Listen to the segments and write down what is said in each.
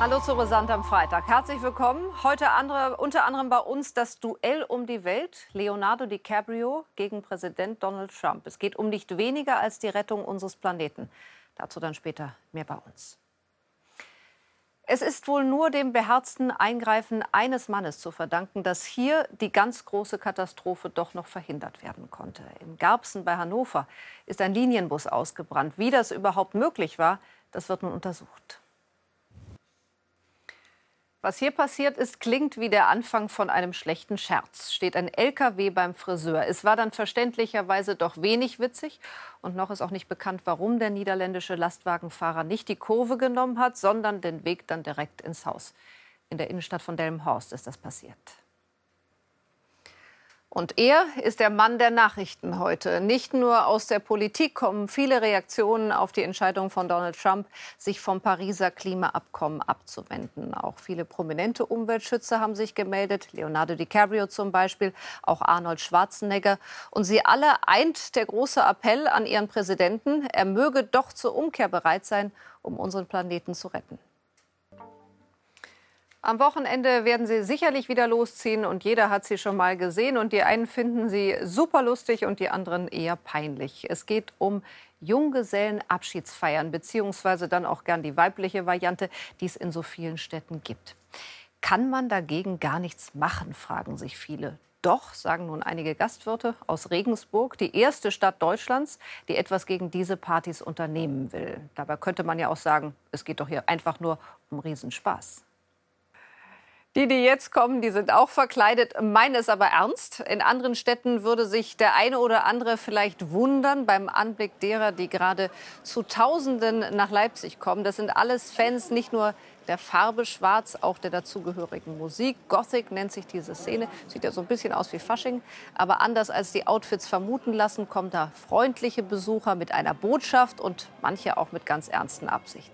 Hallo zu Rasant am Freitag. Herzlich willkommen. Heute andere, unter anderem bei uns das Duell um die Welt. Leonardo DiCaprio gegen Präsident Donald Trump. Es geht um nicht weniger als die Rettung unseres Planeten. Dazu dann später mehr bei uns. Es ist wohl nur dem beherzten Eingreifen eines Mannes zu verdanken, dass hier die ganz große Katastrophe doch noch verhindert werden konnte. In Garbsen bei Hannover ist ein Linienbus ausgebrannt. Wie das überhaupt möglich war, das wird nun untersucht. Was hier passiert ist, klingt wie der Anfang von einem schlechten Scherz. Steht ein LKW beim Friseur. Es war dann verständlicherweise doch wenig witzig. Und noch ist auch nicht bekannt, warum der niederländische Lastwagenfahrer nicht die Kurve genommen hat, sondern den Weg dann direkt ins Haus. In der Innenstadt von Delmenhorst ist das passiert. Und er ist der Mann der Nachrichten heute. Nicht nur aus der Politik kommen viele Reaktionen auf die Entscheidung von Donald Trump, sich vom Pariser Klimaabkommen abzuwenden. Auch viele prominente Umweltschützer haben sich gemeldet, Leonardo DiCaprio zum Beispiel, auch Arnold Schwarzenegger. Und sie alle eint der große Appell an ihren Präsidenten, er möge doch zur Umkehr bereit sein, um unseren Planeten zu retten. Am Wochenende werden sie sicherlich wieder losziehen und jeder hat sie schon mal gesehen und die einen finden sie super lustig und die anderen eher peinlich. Es geht um Junggesellenabschiedsfeiern beziehungsweise dann auch gern die weibliche Variante, die es in so vielen Städten gibt. Kann man dagegen gar nichts machen, fragen sich viele. Doch, sagen nun einige Gastwirte aus Regensburg, die erste Stadt Deutschlands, die etwas gegen diese Partys unternehmen will. Dabei könnte man ja auch sagen, es geht doch hier einfach nur um Riesenspaß. Die, die jetzt kommen, die sind auch verkleidet. Meine ist aber ernst. In anderen Städten würde sich der eine oder andere vielleicht wundern beim Anblick derer, die gerade zu Tausenden nach Leipzig kommen. Das sind alles Fans, nicht nur der Farbe schwarz, auch der dazugehörigen Musik. Gothic nennt sich diese Szene. Sieht ja so ein bisschen aus wie Fasching. Aber anders als die Outfits vermuten lassen, kommen da freundliche Besucher mit einer Botschaft und manche auch mit ganz ernsten Absichten.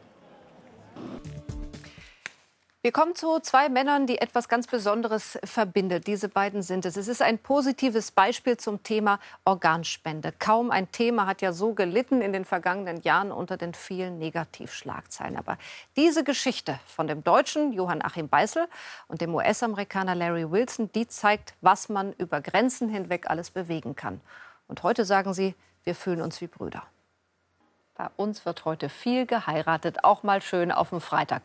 Wir kommen zu zwei Männern, die etwas ganz Besonderes verbindet. Diese beiden sind es. Es ist ein positives Beispiel zum Thema Organspende. Kaum ein Thema hat ja so gelitten in den vergangenen Jahren unter den vielen Negativschlagzeilen. Aber diese Geschichte von dem Deutschen Johann Achim Beißel und dem US-Amerikaner Larry Wilson, die zeigt, was man über Grenzen hinweg alles bewegen kann. Und heute sagen sie, wir fühlen uns wie Brüder. Bei uns wird heute viel geheiratet, auch mal schön auf dem Freitag.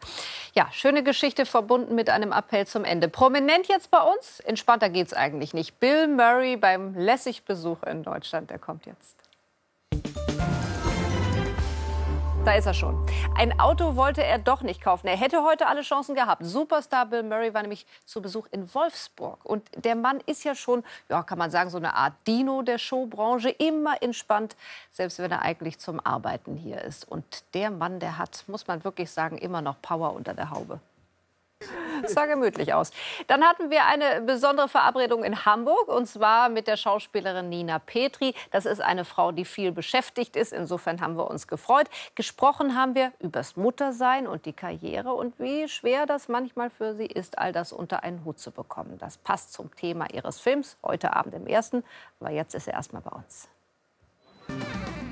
Ja, schöne Geschichte verbunden mit einem Appell zum Ende. Prominent jetzt bei uns, entspannter geht's eigentlich nicht. Bill Murray beim Lessigbesuch in Deutschland, der kommt jetzt. Da ist er schon. Ein Auto wollte er doch nicht kaufen. Er hätte heute alle Chancen gehabt. Superstar Bill Murray war nämlich zu Besuch in Wolfsburg. Und der Mann ist ja schon, ja, kann man sagen, so eine Art Dino der Showbranche. Immer entspannt, selbst wenn er eigentlich zum Arbeiten hier ist. Und der Mann, der hat, muss man wirklich sagen, immer noch Power unter der Haube es sah gemütlich aus. Dann hatten wir eine besondere Verabredung in Hamburg und zwar mit der Schauspielerin Nina Petri. Das ist eine Frau, die viel beschäftigt ist. Insofern haben wir uns gefreut. Gesprochen haben wir übers Muttersein und die Karriere und wie schwer das manchmal für sie ist, all das unter einen Hut zu bekommen. Das passt zum Thema ihres Films heute Abend im ersten. Aber jetzt ist er erstmal bei uns.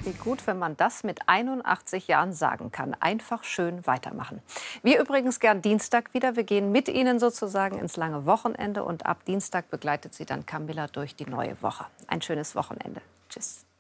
Wie gut, wenn man das mit 81 Jahren sagen kann. Einfach schön weitermachen. Wir übrigens gern Dienstag wieder. Wir gehen mit Ihnen sozusagen ins lange Wochenende und ab Dienstag begleitet Sie dann Camilla durch die neue Woche. Ein schönes Wochenende. Tschüss.